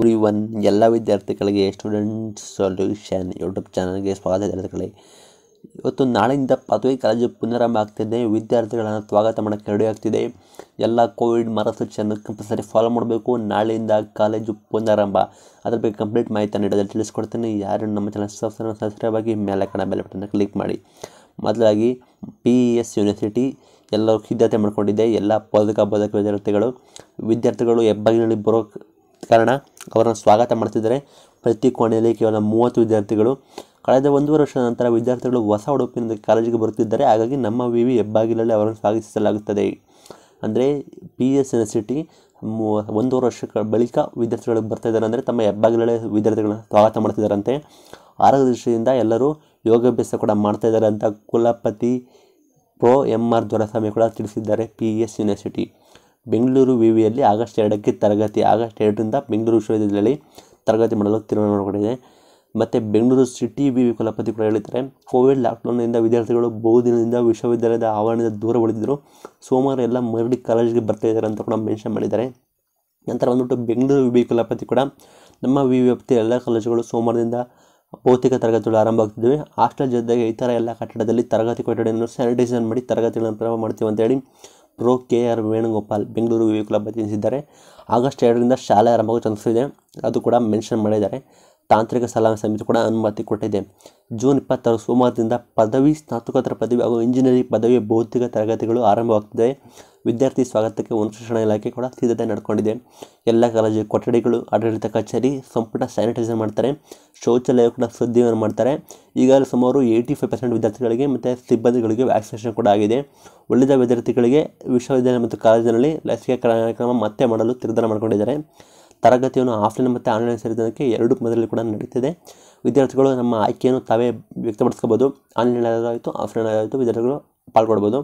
every one ಎಲ್ಲ ವಿದ್ಯಾರ್ಥಿಗಳಿಗೆ student solution YouTube ಚಾನಲ್ಗೆ ಸ್ವಾಗತ ವಿದ್ಯಾರ್ಥಿಗಳೇ ಇವತ್ತು ನಾಳೆಯಿಂದ ಪದವಿ ಕಾಲೇಜು ಪುನರಾರಂಭ ಆಗ್ತಿದೆ ವಿದ್ಯಾರ್ಥಿಗಳನ್ನು ಸ್ವಾಗತ ಮಾಡೋಕ್ಕೆ ರೆಡಿ ಆಗ್ತಿದೆ ಎಲ್ಲ ಕೋವಿಡ್ ಮಾರ್ಗಸೂಚಿಯನ್ನು ಕಂಪಲ್ಸರಿ ಫಾಲೋ ಮಾಡಬೇಕು ನಾಳೆಯಿಂದ ಕಾಲೇಜು ಪುನರಾರಂಭ ಅದರ ಬಗ್ಗೆ ಕಂಪ್ಲೀಟ್ ಮಾಹಿತಿ ಇಡೋದ್ರಲ್ಲಿ ತಿಳಿಸ್ಕೊಡ್ತೀನಿ ಯಾರು ನಮ್ಮ ಚಾನಲ್ ಸಬ್ಸ್ಕ್ರೈಬ್ ಆಗಿ ಮೇಲೆ ಕಣ ಮೇಲೆ ಬಟನ್ನ ಕ್ಲಿಕ್ ಮಾಡಿ ಮೊದಲಾಗಿ ಪಿ ಇ ಎಸ್ ಯೂನಿವರ್ಸಿಟಿ ಎಲ್ಲರೂ ಸಿದ್ಧತೆ ಮಾಡಿಕೊಂಡಿದೆ ಎಲ್ಲ ಬೋಧಕ ಬೋಧಕ ವಿದ್ಯಾರ್ಥಿಗಳು ವಿದ್ಯಾರ್ಥಿಗಳು ಹೆಬ್ಬಾಗಿನಲ್ಲಿ ಬರೋ ಕಾರಣ ಅವರನ್ನು ಸ್ವಾಗತ ಮಾಡ್ತಿದ್ದಾರೆ ಪ್ರತಿ ಕೋಣೆಯಲ್ಲಿ ಕೇವಲ ಮೂವತ್ತು ವಿದ್ಯಾರ್ಥಿಗಳು ಕಳೆದ ಒಂದೂವರೆ ವರ್ಷದ ನಂತರ ವಿದ್ಯಾರ್ಥಿಗಳು ಹೊಸ ಉಡುಪಿನಿಂದ ಕಾಲೇಜಿಗೆ ಬರುತ್ತಿದ್ದಾರೆ ಹಾಗಾಗಿ ನಮ್ಮ ವಿ ವಿ ಹೆಬ್ಬಾಗಿಲಲ್ಲಿ ಅವರನ್ನು ಸ್ವಾಗತಿಸಲಾಗುತ್ತದೆ ಅಂದರೆ ಪಿ ಎಸ್ ಯೂನಿವರ್ಸಿಟಿ ಒಂದೂವರೆ ವರ್ಷ ಬಳಿಕ ವಿದ್ಯಾರ್ಥಿಗಳು ಬರ್ತಾ ಇದ್ದಾರೆ ಅಂದರೆ ತಮ್ಮ ಹೆಬ್ಬಾಗಿಲಲ್ಲೇ ವಿದ್ಯಾರ್ಥಿಗಳನ್ನ ಸ್ವಾಗತ ಮಾಡ್ತಿದ್ದಾರಂತೆ ಆರೋಗ್ಯ ದೃಷ್ಟಿಯಿಂದ ಎಲ್ಲರೂ ಯೋಗಾಭ್ಯಾಸ ಕೂಡ ಮಾಡ್ತಾ ಇದ್ದಾರೆ ಅಂತ ಕುಲಪತಿ ಪ್ರೊ ಎಂ ಆರ್ ದೊರೆಸ್ವಾಮಿ ಕೂಡ ತಿಳಿಸಿದ್ದಾರೆ ಪಿ ಎಸ್ ಯೂನಿವರ್ಸಿಟಿ ಬೆಂಗಳೂರು ವಿ ವಿಯಲ್ಲಿ ಆಗಸ್ಟ್ ಎರಡಕ್ಕೆ ತರಗತಿ ಆಗಸ್ಟ್ ಎರಡರಿಂದ ಬೆಂಗಳೂರು ವಿಶ್ವವಿದ್ಯಾಲಯದಲ್ಲಿ ತರಗತಿ ಮಾಡಲು ತೀರ್ಮಾನ ಮಾಡಿಕೊಂಡಿದೆ ಮತ್ತು ಬೆಂಗಳೂರು ಸಿಟಿ ವಿ ವಿ ಕುಲಪತಿ ಕೂಡ ಹೇಳಿದ್ದಾರೆ ಕೋವಿಡ್ ಲಾಕ್ಡೌನ್ನಿಂದ ವಿದ್ಯಾರ್ಥಿಗಳು ಬಹುದಿನದಿಂದ ವಿಶ್ವವಿದ್ಯಾಲಯದ ಆವರಣದಿಂದ ದೂರ ಉಳಿದಿದ್ದರು ಸೋಮವಾರ ಎಲ್ಲ ಮರಳಿ ಕಾಲೇಜಿಗೆ ಬರ್ತಾ ಇದ್ದಾರೆ ಅಂತ ಕೂಡ ಮೆನ್ಷನ್ ಮಾಡಿದ್ದಾರೆ ನಂತರ ಬಂದ್ಬಿಟ್ಟು ಬೆಂಗಳೂರು ವಿ ವಿ ಕುಲಪತಿ ಕೂಡ ನಮ್ಮ ವಿ ವ್ಯಾಪ್ತಿಯ ಎಲ್ಲ ಕಾಲೇಜುಗಳು ಸೋಮವಾರದಿಂದ ಭೌತಿಕ ತರಗತಿಗಳು ಆರಂಭ ಆಗ್ತಿದ್ವಿ ಹಾಸ್ಟೆಲ್ ಜೊತೆಗೆ ಈ ಥರ ಎಲ್ಲ ಕಟ್ಟಡದಲ್ಲಿ ತರಗತಿ ಕೊಠಡಿಯನ್ನು ಸ್ಯಾನಿಟೈಸನ್ ಮಾಡಿ ತರಗತಿಗಳನ್ನು ಪ್ರಾರಂಭ ಮಾಡ್ತೀವಿ ಅಂತೇಳಿ prof K R Venugopal Bengaluru ವಿವಿ ಕ್ಲಬ್ ತಿಳಿಸಿದ್ದಾರೆ ಆಗಸ್ಟ್ ಎರಡರಿಂದ ಶಾಲೆ ಚಾನ್ಸ್ ಇದೆ ಅದು ಕೂಡ ಮೆನ್ಷನ್ ಮಾಡಿದ್ದಾರೆ ತಾಂತ್ರಿಕ ಸಲಹಾ ಸಮಿತಿ ಕೂಡ ಅನುಮತಿ ಕೊಟ್ಟಿದೆ ಜೂನ್ ಇಪ್ಪತ್ತಾರು ಸೋಮವಾರದಿಂದ ಪದವಿ ಸ್ನಾತಕೋತ್ತರ ಪದವಿ ಹಾಗೂ ಇಂಜಿನಿಯರಿಂಗ್ ಪದವಿ ಭೌತಿಕ ತರಗತಿಗಳು ಆರಂಭವಾಗ್ತಿದೆ ವಿದ್ಯಾರ್ಥಿ ಸ್ವಾಗತಕ್ಕೆ ಉನ್ನತ ಇಲಾಖೆ ಕೂಡ ಸಿದ್ಧತೆ ನಡ್ಕೊಂಡಿದೆ ಎಲ್ಲ ಕಾಲೇಜು ಕೊಠಡಿಗಳು ಆಡಳಿತ ಕಚೇರಿ ಸಂಪುಟ ಸ್ಯಾನಿಟೈಸರ್ ಮಾಡ್ತಾರೆ ಶೌಚಾಲಯ ಕೂಡ ಸುದ್ದಿಯನ್ನು ಮಾಡ್ತಾರೆ ಈಗಾಗಲೇ ಸುಮಾರು ಏಯ್ಟಿ ಫೈವ್ ಪರ್ಸೆಂಟ್ ವಿದ್ಯಾರ್ಥಿಗಳಿಗೆ ಮತ್ತು ಸಿಬ್ಬಂದಿಗಳಿಗೆ ವ್ಯಾಕ್ಸಿನೇಷನ್ ಕೂಡ ಆಗಿದೆ ಉಳಿದ ವಿದ್ಯಾರ್ಥಿಗಳಿಗೆ ವಿಶ್ವವಿದ್ಯಾಲಯ ಮತ್ತು ಕಾಲೇಜಿನಲ್ಲಿ ಲಸಿಕೆ ಕಾರ್ಯಕ್ರಮ ಮತ್ತೆ ಮಾಡಲು ನಿರ್ಧಾರ ಮಾಡಿಕೊಂಡಿದ್ದಾರೆ ತರಗತಿಯನ್ನು ಆಫ್ಲೈನ್ ಮತ್ತು ಆನ್ಲೈನ್ ಸೇರಿದಂತೆ ಎರಡು ಮೊದಲಲ್ಲಿ ಕೂಡ ನಡೀತಿದೆ ವಿದ್ಯಾರ್ಥಿಗಳು ನಮ್ಮ ಆಯ್ಕೆಯನ್ನು ತಾವೇ ವ್ಯಕ್ತಪಡಿಸ್ಕೋಬೋದು ಆನ್ಲೈನ್ ಆಯಿತು ಆಫ್ಲೈನ್ ಆಯಿತು ವಿದ್ಯಾರ್ಥಿಗಳು ಪಾಲ್ಗೊಳ್ಬೋದು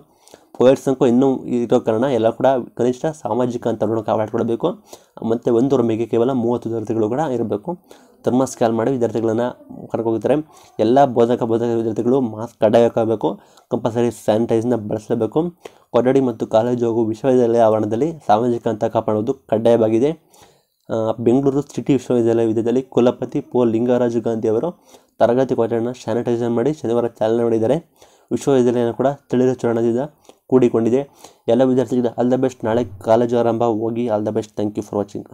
ಕೋವಿಡ್ ಸೋಂಕು ಇನ್ನೂ ಇರೋ ಕಾರಣ ಎಲ್ಲ ಕೂಡ ಕನಿಷ್ಠ ಸಾಮಾಜಿಕ ಅಂತರವನ್ನು ಕಾಪಾಡಿಕೊಳ್ಬೇಕು ಮತ್ತು ಒಂದು ರೂಮಿಗೆ ಕೇವಲ ಮೂವತ್ತು ವಿದ್ಯಾರ್ಥಿಗಳು ಕೂಡ ಇರಬೇಕು ಥರ್ಮಾ ಸ್ಕ್ಯಾನ್ ಮಾಡಿ ವಿದ್ಯಾರ್ಥಿಗಳನ್ನು ಕರ್ಕೋಗಿದ್ದಾರೆ ಎಲ್ಲ ಬೋಧಕ ಬೋಧಕ ವಿದ್ಯಾರ್ಥಿಗಳು ಮಾಸ್ಕ್ ಕಡ್ಡಾಯಕ್ಕಾಗಬೇಕು ಕಂಪಲ್ಸರಿ ಸ್ಯಾನಿಟೈಸ್ನ ಬಳಸಬೇಕು ಕೊಠಡಿ ಮತ್ತು ಕಾಲೇಜು ಹಾಗೂ ವಿಶ್ವವಿದ್ಯಾಲಯ ಆವರಣದಲ್ಲಿ ಸಾಮಾಜಿಕ ಅಂತರ ಕಾಪಾಡುವುದು ಕಡ್ಡಾಯವಾಗಿದೆ ಬೆಂಗಳೂರು ಸಿಟಿ ವಿಶ್ವವಿದ್ಯಾಲಯ ವಿದ್ಯದಲ್ಲಿ ಕುಲಪತಿ ಪೋ ಲಿಂಗರಾಜು ಗಾಂಧಿ ಅವರು ತರಗತಿ ಕೊಠಡಿಯನ್ನು ಸ್ಯಾನಿಟೈಸರ್ ಮಾಡಿ ಶನಿವಾರ ಚಾಲನೆ ಮಾಡಿದ್ದಾರೆ ವಿಶ್ವವಿದ್ಯಾಲಯನ ಕೂಡ ತಿಳಿದ ಚರಣದಿಂದ ಕೂಡಿಕೊಂಡಿದೆ ಎಲ್ಲ ವಿದ್ಯಾರ್ಥಿಗಳಿಗೆ ಆಲ್ ದ ಬೆಸ್ಟ್ ನಾಳೆ ಕಾಲೇಜು ಆರಂಭ ಹೋಗಿ all the best thank you for watching